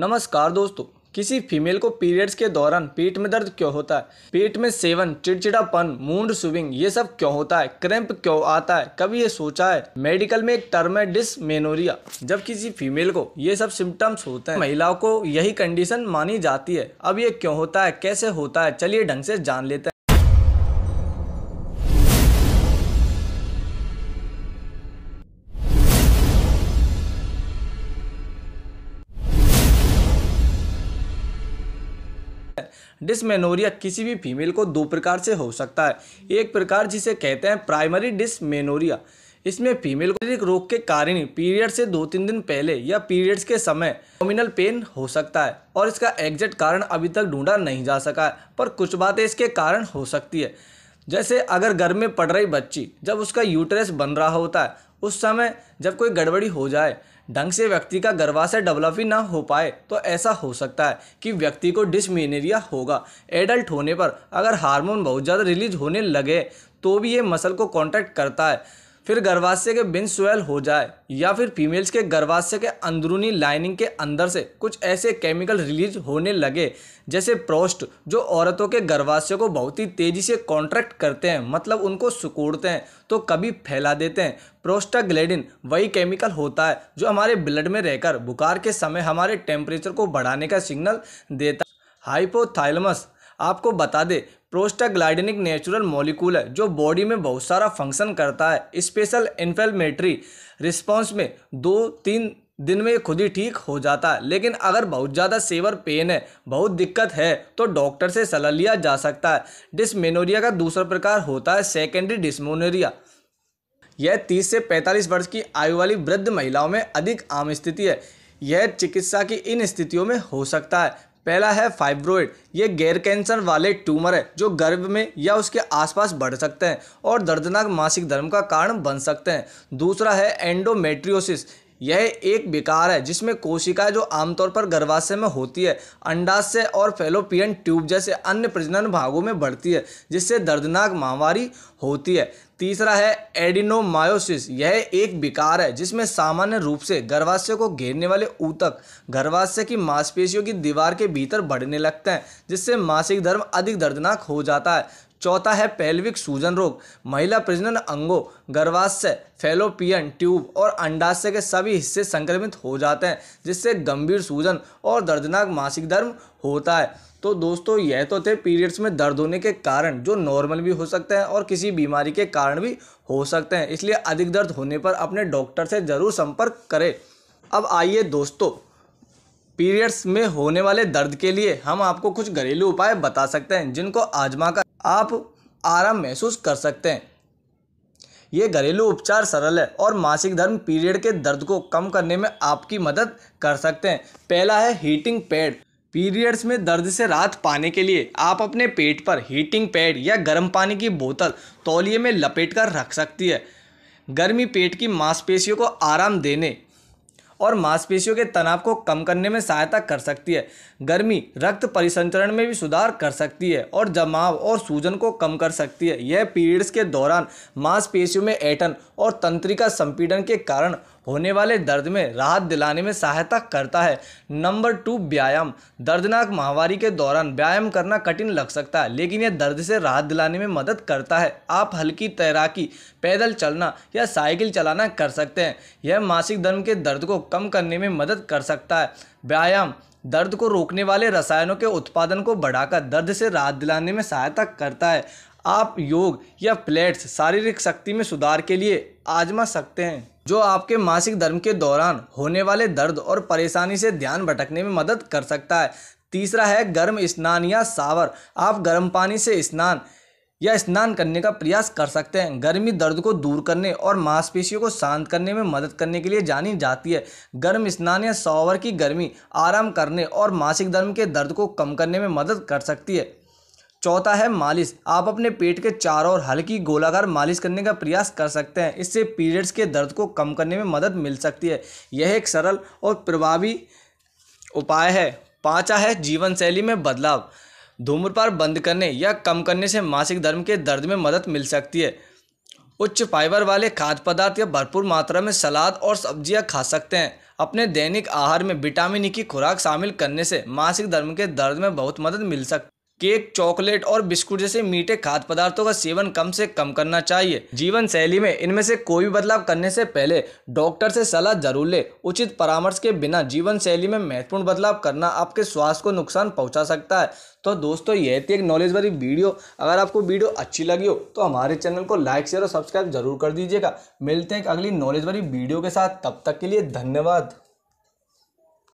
नमस्कार दोस्तों किसी फीमेल को पीरियड्स के दौरान पेट में दर्द क्यों होता है पेट में सेवन चिड़चिड़ापन मूड स्विंग ये सब क्यों होता है क्रैम्प क्यों आता है कभी ये सोचा है मेडिकल में एक टर्म है डिसमेनोरिया जब किसी फीमेल को ये सब सिम्टम्स होते हैं महिलाओं को यही कंडीशन मानी जाती है अब ये क्यों होता है कैसे होता है चलिए ढंग से जान लेते हैं डिसमेनोरिया किसी भी फीमेल को दो प्रकार से हो सकता है एक प्रकार जिसे कहते हैं प्राइमरी डिसमेनोरिया इसमें फीमेल को रोग के कारण पीरियड से दो तीन दिन पहले या पीरियड्स के समय नॉमिनल पेन हो सकता है और इसका एग्जैक्ट कारण अभी तक ढूंढा नहीं जा सका है पर कुछ बातें इसके कारण हो सकती है जैसे अगर घर में पड़ रही बच्ची जब उसका यूटरस बन रहा होता है उस समय जब कोई गड़बड़ी हो जाए ढंग से व्यक्ति का गर्भाशय डेवलप ही ना हो पाए तो ऐसा हो सकता है कि व्यक्ति को डिसमेनेरिया होगा एडल्ट होने पर अगर हार्मोन बहुत ज़्यादा रिलीज होने लगे तो भी ये मसल को कॉन्टैक्ट करता है फिर गर्भाशय के बिन स्वेल हो जाए या फिर फीमेल्स के गर्भाशय के अंदरूनी लाइनिंग के अंदर से कुछ ऐसे केमिकल रिलीज होने लगे जैसे प्रोस्ट जो औरतों के गर्भाशय को बहुत ही तेज़ी से कॉन्ट्रैक्ट करते हैं मतलब उनको सुकोड़ते हैं तो कभी फैला देते हैं प्रोस्टाग्लेडिन वही केमिकल होता है जो हमारे ब्लड में रहकर बुखार के समय हमारे टेम्परेचर को बढ़ाने का सिग्नल देता हाइपोथाइलमस आपको बता दे प्रोस्टाग्लाइडनिक नेचुरल मॉलिक्यूल है जो बॉडी में बहुत सारा फंक्शन करता है स्पेशल इन्फ्लेमेटरी रिस्पॉन्स में दो तीन दिन में खुद ही ठीक हो जाता है लेकिन अगर बहुत ज़्यादा सेवर पेन है बहुत दिक्कत है तो डॉक्टर से सलाह लिया जा सकता है डिसमेनोरिया का दूसरा प्रकार होता है सेकेंडरी डिस्मोनोरिया यह 30 से 45 वर्ष की आयु वाली वृद्ध महिलाओं में अधिक आम स्थिति है यह चिकित्सा की इन स्थितियों में हो सकता है पहला है फाइब्रोइड ये गैर कैंसर वाले ट्यूमर है जो गर्भ में या उसके आसपास बढ़ सकते हैं और दर्दनाक मासिक धर्म का कारण बन सकते हैं दूसरा है एंडोमेट्रियोसिस यह एक विकार है जिसमें कोशिकाएं जो आमतौर पर गर्भाशय में होती है अंडाशय और फेलोपियन ट्यूब जैसे अन्य प्रजनन भागों में बढ़ती है जिससे दर्दनाक महामारी होती है तीसरा है एडिनोमायोसिस यह एक विकार है जिसमें सामान्य रूप से गर्भाशय को घेरने वाले ऊतक गर्भाशय की मांसपेशियों की दीवार के भीतर बढ़ने लगते हैं जिससे मासिक धर्म अधिक दर्दनाक हो जाता है चौथा है पेल्विक सूजन रोग महिला प्रजनन अंगों गर्भाशय फेलोपियन ट्यूब और अंडाशय के सभी हिस्से संक्रमित हो जाते हैं जिससे गंभीर सूजन और दर्दनाक मासिक धर्म होता है तो दोस्तों यह तो थे पीरियड्स में दर्द होने के कारण जो नॉर्मल भी हो सकते हैं और किसी बीमारी के कारण भी हो सकते हैं इसलिए अधिक दर्द होने पर अपने डॉक्टर से ज़रूर संपर्क करें अब आइए दोस्तों पीरियड्स में होने वाले दर्द के लिए हम आपको कुछ घरेलू उपाय बता सकते हैं जिनको आजमा कर आप आराम महसूस कर सकते हैं ये घरेलू उपचार सरल है और मासिक धर्म पीरियड के दर्द को कम करने में आपकी मदद कर सकते हैं पहला है हीटिंग पैड पीरियड्स में दर्द से राहत पाने के लिए आप अपने पेट पर हीटिंग पैड या गर्म पानी की बोतल तौलिए में लपेट कर रख सकती है गर्मी पेट की मांसपेशियों को आराम देने और मांसपेशियों के तनाव को कम करने में सहायता कर सकती है गर्मी रक्त परिसंचरण में भी सुधार कर सकती है और जमाव और सूजन को कम कर सकती है यह पीरियड्स के दौरान मांसपेशियों में ऐटन और तंत्रिका संपीड़न के कारण होने वाले दर्द में राहत दिलाने में सहायता करता है नंबर टू व्यायाम दर्दनाक महावारी के दौरान व्यायाम करना कठिन लग सकता है लेकिन यह दर्द से राहत दिलाने में मदद करता है आप हल्की तैराकी पैदल चलना या साइकिल चलाना कर सकते हैं यह मासिक धर्म के दर्द को कम करने में मदद कर सकता है व्यायाम दर्द को रोकने वाले रसायनों के उत्पादन को बढ़ाकर दर्द से राहत दिलाने में सहायता करता है आप योग या प्लेट्स शारीरिक शक्ति में सुधार के लिए आजमा सकते हैं जो आपके मासिक धर्म के दौरान होने वाले दर्द और परेशानी से ध्यान भटकने में मदद कर सकता है तीसरा है गर्म स्नान या सावर आप गर्म पानी से स्नान या स्नान करने का प्रयास कर सकते हैं गर्मी दर्द को दूर करने और मांसपेशियों को शांत करने में मदद करने के लिए जानी जाती है गर्म स्नान या सावर की गर्मी आराम करने और मासिक धर्म के दर्द को कम करने में मदद कर सकती है चौथा है मालिश आप अपने पेट के चारों ओर हल्की गोलाकार मालिश करने का प्रयास कर सकते हैं इससे पीरियड्स के दर्द को कम करने में मदद मिल सकती है यह एक सरल और प्रभावी उपाय है पाँचा है जीवन शैली में बदलाव धूम्रपान बंद करने या कम करने से मासिक धर्म के दर्द में मदद मिल सकती है उच्च फाइबर वाले खाद्य पदार्थ या भरपूर मात्रा में सलाद और सब्जियां खा सकते हैं अपने दैनिक आहार में विटामिन ई e की खुराक शामिल करने से मासिक धर्म के दर्द में बहुत मदद मिल सकती केक चॉकलेट और बिस्कुट जैसे मीठे खाद्य पदार्थों का सेवन कम से कम करना चाहिए जीवन शैली में इनमें से कोई भी बदलाव करने से पहले डॉक्टर से सलाह जरूर ले उचित परामर्श के बिना जीवन शैली में महत्वपूर्ण बदलाव करना आपके स्वास्थ्य को नुकसान पहुंचा सकता है तो दोस्तों यह थी एक नॉलेज भरी वीडियो अगर आपको वीडियो अच्छी लगी हो तो हमारे चैनल को लाइक शेयर और सब्सक्राइब जरूर कर दीजिएगा मिलते हैं अगली नॉलेज भरी वीडियो के साथ तब तक के लिए धन्यवाद